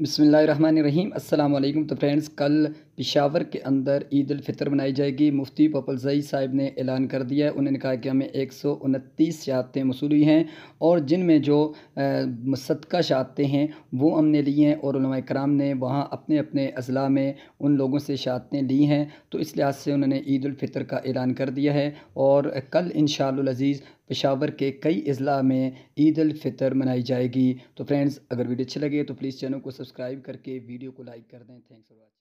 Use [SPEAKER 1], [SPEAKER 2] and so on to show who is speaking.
[SPEAKER 1] बसमीम अल्लाम तो फ्रेंड्स कल पिशावर के अंदर ईद फितर मनाई जाएगी मुफ्ती पपलजई साहिब ने ऐलान कर दिया है उन्होंने कहा कि हमें एक सौ उनतीस शहादतें वसूल हुई हैं और जिनमें जो सदका शहादतें हैं वो हमने ली हैं और कराम ने वहाँ अपने अपने अजला में उन लोगों से शहादतें ली हैं तो इस लिहाज से उन्होंने ईद फितर का ऐलान कर दिया है और कल इन शज़ीज़ पेशावर के कई अजला में ईद अलफितर मनाई जाएगी तो फ्रेंड्स अगर वीडियो अच्छी लगे तो प्लीज़ चैनल को सब्सक्राइब करके वीडियो को लाइक कर दें थैंक्स फॉर वॉचिंग